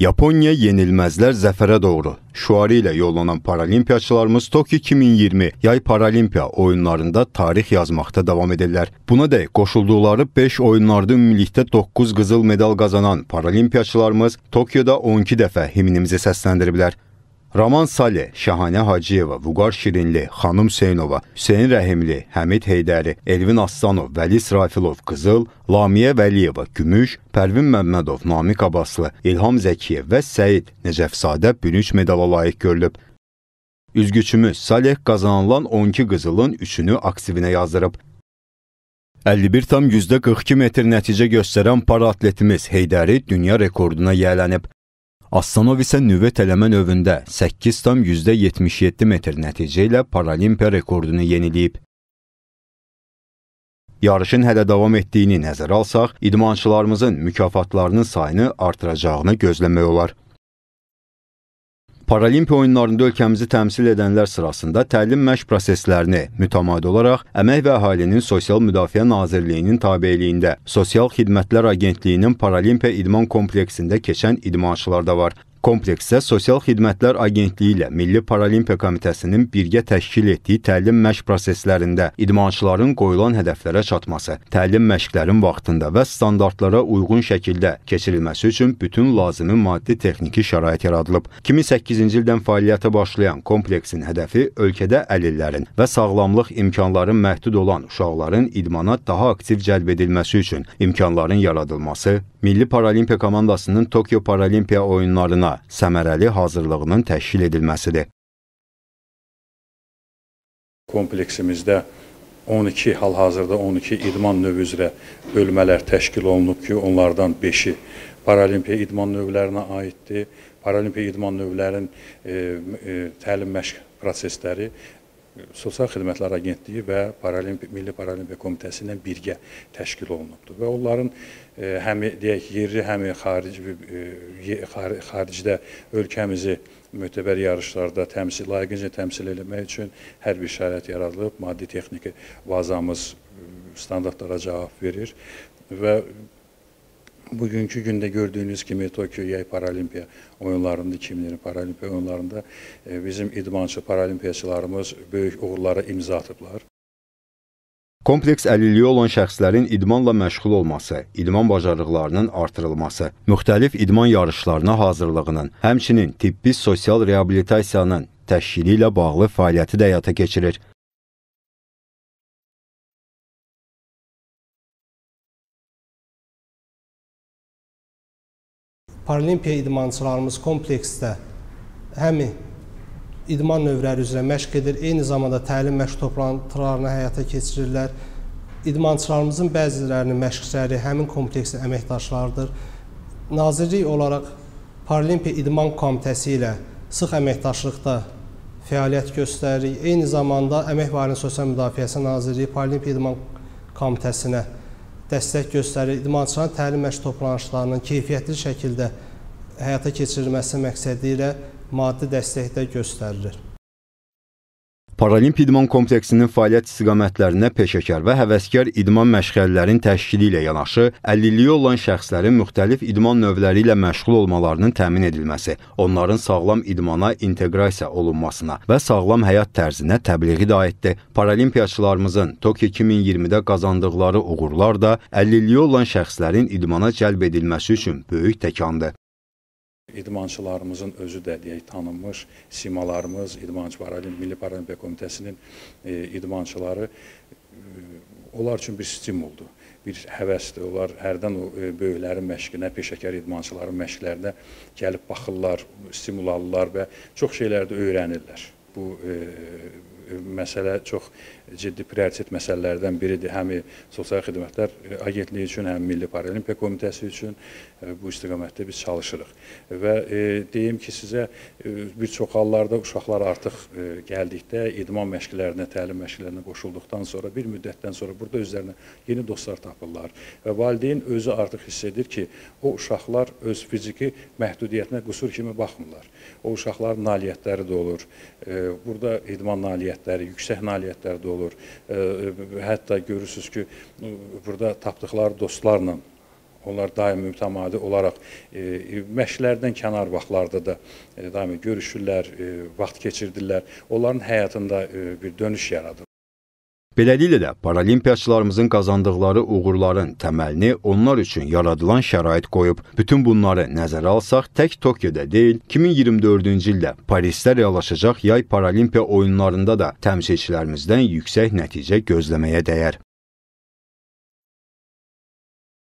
Yaponiya yenilməzlər zəfərə doğru şüarı ilə yollanan paralimpiyaçılarımız Tokyo 2020 yay paralimpiya oyunlarında tarix yazmaqda davam edirlər. Buna dək qoşulduqları 5 oyunlarda ümumilikdə 9 qızıl medal qazanan paralimpiyaçılarımız Tokyoda 12 dəfə himnimizi səsləndiriblər. Raman Saleh, Şahanə Hacıyeva, Vüqar Şirinli, Xanım Hüseynova, Hüseyn Rəhimli, Həmid Heydəri, Elvin Aslanov, Vəli İsrafilov, Qızıl, Lamiyə Vəliyeva, Gümüş, Pərvin Məmmədov, Namiq Abbaslı, İlham Zəkiyev və Səid Nəcəfzadə bürünc medala layiq görülüb. Üzgüçümüz Saleh qazanılan 12 qızılın 3-ünü aktivinə yazdırıb. 51,42 metr nəticə göstərən para atletimiz Heydəri dünya rekorduna yiyələnib. Aslanov isə nüvə tələmə növündə 8,77 metr nəticə ilə paralimpiya rekordunu yeniləyib. Yarışın hələ davam etdiyini nəzərə alsaq, idmançılarımızın mükafatlarının sayını artıracağını gözləmək olar. Paralimpiya oyunlarında ölkəmizi təmsil edənlər sırasında təlim məşq proseslərini mütəmadi olaraq Əmək və Əhalinin Sosial Müdafiə Nazirliyinin tabeliyində Sosial Xidmətlər Agentliyinin Paralimpiya İdman kompleksində keçən idmançılar da var. Kompleksdə Sosial Xidmətlər Agentliyi ilə Milli Paralimpiya Komitəsinin birgə təşkil etdiyi təlim məşq proseslərində idmançıların qoyulan hədəflərə çatması, təlim məşqlərin vaxtında və standartlara uyğun şəkildə keçirilməsi üçün bütün lazımi maddi-texniki şərait yaradılıb. 2008-ci ildən fəaliyyətə başlayan kompleksin hədəfi ölkədə əlillərin və sağlamlıq imkanları məhdud olan uşaqların idmana daha aktiv cəlb edilməsi üçün imkanların yaradılması, Milli Paralimpiya komandasının Tokio Paralimpiya oyunlarına da səmərəli hazırlığının təşkil edilməsidir. Kompleksimizdə 12 hal-hazırda 12 idman növü üzrə bölmələr təşkil olunub ki, onlardan 5-i paralimpiya idman növlərinə aiddir. Paralimpiya idman növlərinin e, e, təlim məşq prosesləri Sosial Xidmətlər Agentliyi və Paralimpik, Milli Paralimpiya Komitəsi ilə birgə təşkil olunubdur və onların e, həmi deyək yerli, həmi xarici e, xaricdə ölkəmizi mötəbər yarışlarda təmsil, layiqincə təmsil etmək üçün hər bir şərait yaradılıb, maddi texniki bazamız standartlara cavab verir və bugünkü gündə gördüyünüz kimi Tokio Yay Paralimpiya oyunlarında, 2020 Paralimpiya oyunlarında e, bizim idmançı paralimpiyaçılarımız böyük uğurlara imza atıblar. Kompleks əlilliyi olan şəxslərin idmanla məşğul olması, idman bacarıqlarının artırılması, müxtəlif idman yarışlarına hazırlığının, həmçinin tibbi sosial reabilitasiyanın təşkili ilə bağlı fəaliyyəti də həyata keçirir. Paralimpiya idmançılarımız kompleksdə həmi idman növləri üzrə məşq edir, eyni zamanda təlim məşq toplantılarını həyata keçirirlər. İdmançılarımızın bəzilərinin məşqçiləri həmin kompleksin əməkdaşlarıdır. Nazirlik olaraq Paralimpiya İdman Komitəsi ilə sıx əməkdaşlıqda fəaliyyət göstəririk. Eyni zamanda Əmək və Ailə Sosial Müdafiəsi Nazirliyi Paralimpiya İdman Komitəsinə dəstək göstərir. İdmançıların təlim məşq toplanışlarının keyfiyyətli şəkildə həyata keçirilməsi məqsədi ilə maddi dəstək də göstərilir. Paralimp idman kompleksinin fəaliyyət istiqamətlərinə peşəkar və həvəskar idman məşğəllərinin təşkili ilə yanaşı, 50-liyi olan şəxslərin müxtəlif idman növləri ilə məşğul olmalarının təmin edilməsi, onların sağlam idmana inteqrasiya olunmasına və sağlam həyat tərzinə təbliği də aiddir. Paralimpiyaçılarımızın Tokyo 2020-də qazandıqları uğurlar da 50-liyi olan şəxslərin idmana cəlb edilməsi üçün böyük təkandır idmançılarımızın özü də deyək tanınmış simalarımız, idmançı Paralimpiya Milli Paralimpiya Komitəsinin e, idmançıları e, onlar üçün bir stimuldur bir həvəsdir. Onlar hərdən o e, böyüklərin məşqinə, peşəkar idmançıların məşqlərinə gəlib baxırlar, stimul alırlar və çox şeylərdə öyrənirlər. Bu e, məsələ çox ciddi prioritet məsələlərdən biridir. Həmi Sosial Xidmətlər Agentliyi üçün, həm Milli Paralimpiya Komitəsi üçün e, bu istiqamətdə biz çalışırıq. Və e, deyim ki, sizə e, bir çox hallarda uşaqlar artıq gəldikdə idman məşqlərinə, təlim məşqlərinə qoşulduqdan sonra bir müddətdən sonra burada özlərinə yeni dostlar tapırlar və valideyn özü artıq hiss edir ki, o uşaqlar öz fiziki məhdudiyyətinə qüsur kimi baxmırlar. O uşaqların nailiyyətləri də olur. Burada idman nailiyyəti nailiyyətləri, yüksək nailiyyətləri də olur. Hətta görürsüz ki, burada tapdıqları dostlarla Onlar daimi mütəmadi olaraq e, məşqlərdən kənar vaxtlarda da e, daimi görüşürlər, e, vaxt keçirdirlər. Onların həyatında e, bir dönüş yaradır. Beləliklə də paralimpiyaçılarımızın qazandıqları uğurların təməlini onlar üçün yaradılan şərait qoyub. Bütün bunları nəzərə alsaq, tək Tokyoda deyil, 2024-cü ildə Parisdə reallaşacaq yay paralimpiya oyunlarında da təmsilçilərimizdən yüksək nəticə gözləməyə dəyər.